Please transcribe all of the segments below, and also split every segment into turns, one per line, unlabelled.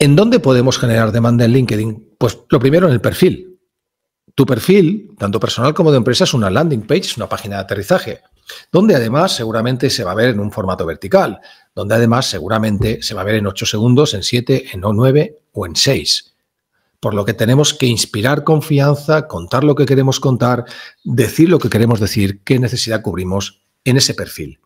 ¿En dónde podemos generar demanda en LinkedIn? Pues lo primero en el perfil. Tu perfil, tanto personal como de empresa, es una landing page, es una página de aterrizaje, donde además seguramente se va a ver en un formato vertical, donde además seguramente se va a ver en 8 segundos, en 7, en 9 o en 6 por lo que tenemos que inspirar confianza, contar lo que queremos contar, decir lo que queremos decir, qué necesidad cubrimos en ese perfil.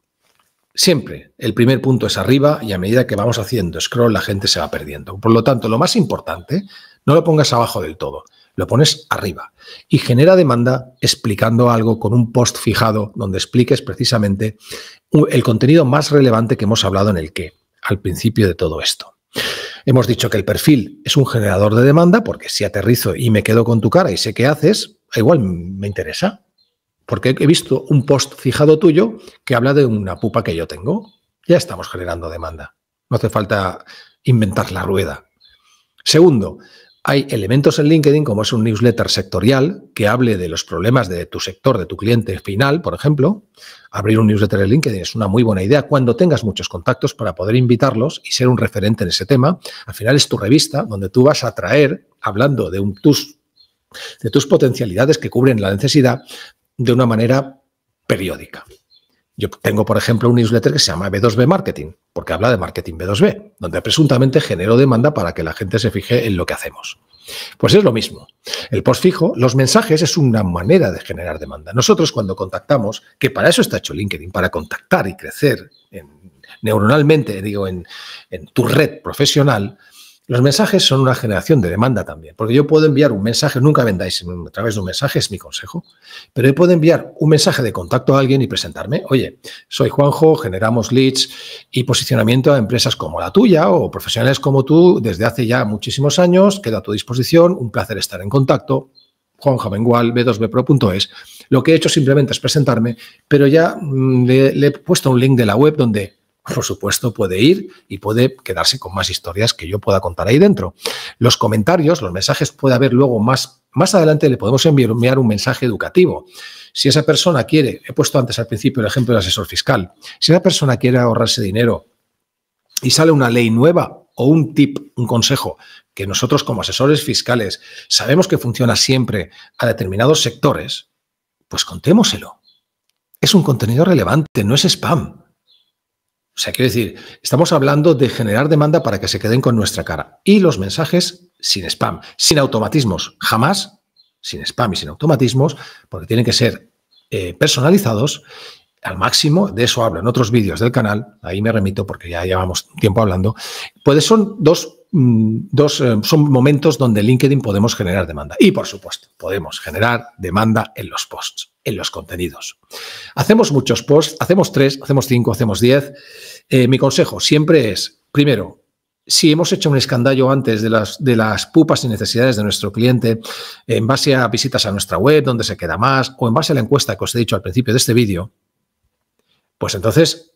Siempre el primer punto es arriba y a medida que vamos haciendo scroll la gente se va perdiendo. Por lo tanto, lo más importante, no lo pongas abajo del todo, lo pones arriba y genera demanda explicando algo con un post fijado donde expliques precisamente el contenido más relevante que hemos hablado en el que, al principio de todo esto. Hemos dicho que el perfil es un generador de demanda porque si aterrizo y me quedo con tu cara y sé qué haces, igual me interesa porque he visto un post fijado tuyo que habla de una pupa que yo tengo. Ya estamos generando demanda. No hace falta inventar la rueda. Segundo, hay elementos en LinkedIn como es un newsletter sectorial que hable de los problemas de tu sector, de tu cliente final, por ejemplo. Abrir un newsletter en LinkedIn es una muy buena idea cuando tengas muchos contactos para poder invitarlos y ser un referente en ese tema. Al final es tu revista donde tú vas a traer, hablando de tus de tus potencialidades que cubren la necesidad, de una manera periódica. Yo tengo, por ejemplo, un newsletter que se llama B2B Marketing, porque habla de marketing B2B, donde presuntamente genero demanda para que la gente se fije en lo que hacemos. Pues es lo mismo. El post fijo, los mensajes es una manera de generar demanda. Nosotros cuando contactamos, que para eso está hecho LinkedIn, para contactar y crecer en, neuronalmente, digo, en, en tu red profesional, los mensajes son una generación de demanda también, porque yo puedo enviar un mensaje, nunca vendáis a través de un mensaje, es mi consejo, pero yo puedo enviar un mensaje de contacto a alguien y presentarme, oye, soy Juanjo, generamos leads y posicionamiento a empresas como la tuya o profesionales como tú desde hace ya muchísimos años, Queda a tu disposición, un placer estar en contacto, Juanjo Bengual, b2bpro.es. Lo que he hecho simplemente es presentarme, pero ya mm, le he puesto un link de la web donde por supuesto puede ir y puede quedarse con más historias que yo pueda contar ahí dentro. Los comentarios, los mensajes puede haber luego más, más adelante le podemos enviar un mensaje educativo. Si esa persona quiere, he puesto antes al principio el ejemplo del asesor fiscal, si esa persona quiere ahorrarse dinero y sale una ley nueva o un tip, un consejo que nosotros como asesores fiscales sabemos que funciona siempre a determinados sectores, pues contémoselo. Es un contenido relevante, no es spam. O sea, quiero decir, estamos hablando de generar demanda para que se queden con nuestra cara. Y los mensajes sin spam, sin automatismos, jamás sin spam y sin automatismos, porque tienen que ser eh, personalizados al máximo, de eso hablo en otros vídeos del canal, ahí me remito porque ya llevamos tiempo hablando, pues son dos, mm, eh, son momentos donde LinkedIn podemos generar demanda. Y por supuesto, podemos generar demanda en los posts en los contenidos. Hacemos muchos posts, hacemos tres, hacemos cinco, hacemos diez. Eh, mi consejo siempre es, primero, si hemos hecho un escandallo antes de las, de las pupas y necesidades de nuestro cliente en base a visitas a nuestra web, donde se queda más, o en base a la encuesta que os he dicho al principio de este vídeo, pues entonces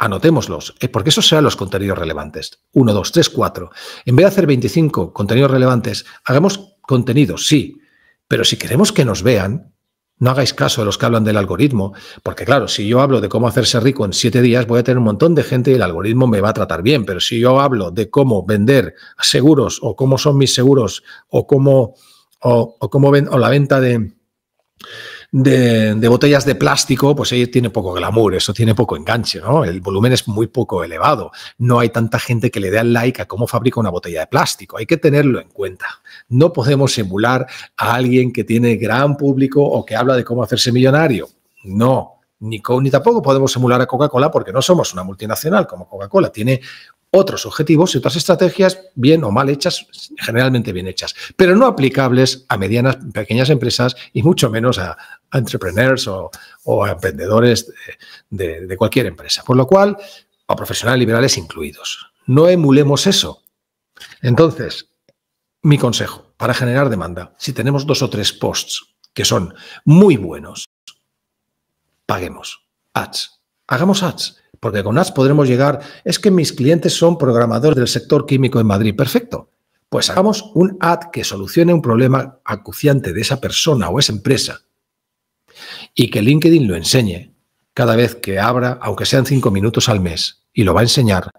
anotémoslos, eh, porque esos serán los contenidos relevantes. Uno, dos, tres, cuatro. En vez de hacer 25 contenidos relevantes, hagamos contenidos, sí, pero si queremos que nos vean, no hagáis caso de los que hablan del algoritmo, porque claro, si yo hablo de cómo hacerse rico en siete días, voy a tener un montón de gente y el algoritmo me va a tratar bien, pero si yo hablo de cómo vender seguros o cómo son mis seguros o cómo, o, cómo ven, o la venta de, de, botellas de plástico, pues ahí tiene poco glamour, eso tiene poco enganche, ¿no? El volumen es muy poco elevado. No hay tanta gente que le dé al like a cómo fabrica una botella de plástico. Hay que tenerlo en cuenta. No podemos emular a alguien que tiene gran público o que habla de cómo hacerse millonario. No, ni, ni, tampoco podemos emular a Coca-Cola porque no somos una multinacional como Coca-Cola. Tiene otros objetivos y otras estrategias bien o mal hechas, generalmente bien hechas, pero no aplicables a medianas, pequeñas empresas y mucho menos a, entrepreneurs o, a emprendedores de, de cualquier empresa. Por lo cual, a profesionales liberales incluidos. No emulemos eso. Entonces, mi consejo para generar demanda, si tenemos dos o tres posts que son muy buenos, paguemos ads Hagamos ads, porque con ads podremos llegar, es que mis clientes son programadores del sector químico en Madrid, perfecto. Pues hagamos un ad que solucione un problema acuciante de esa persona o esa empresa y que LinkedIn lo enseñe cada vez que abra, aunque sean cinco minutos al mes, y lo va a enseñar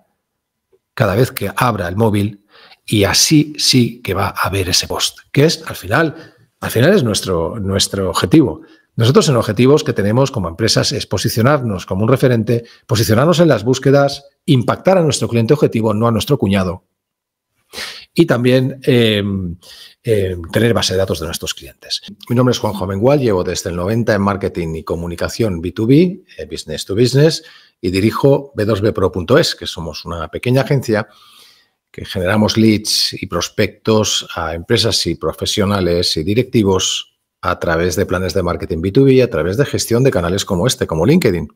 cada vez que abra el móvil y así sí que va a ver ese post, que es al final, al final es nuestro, nuestro objetivo, nosotros en objetivos que tenemos como empresas es posicionarnos como un referente, posicionarnos en las búsquedas, impactar a nuestro cliente objetivo, no a nuestro cuñado. Y también em, em, tener base de datos de nuestros clientes. Mi nombre es Juan Mengual, llevo desde el 90 en marketing y comunicación B2B, eh, business to business, y dirijo b2bpro.es, que somos una pequeña agencia que generamos leads y prospectos a empresas y profesionales y directivos a través de planes de marketing B2B, a través de gestión de canales como este, como LinkedIn.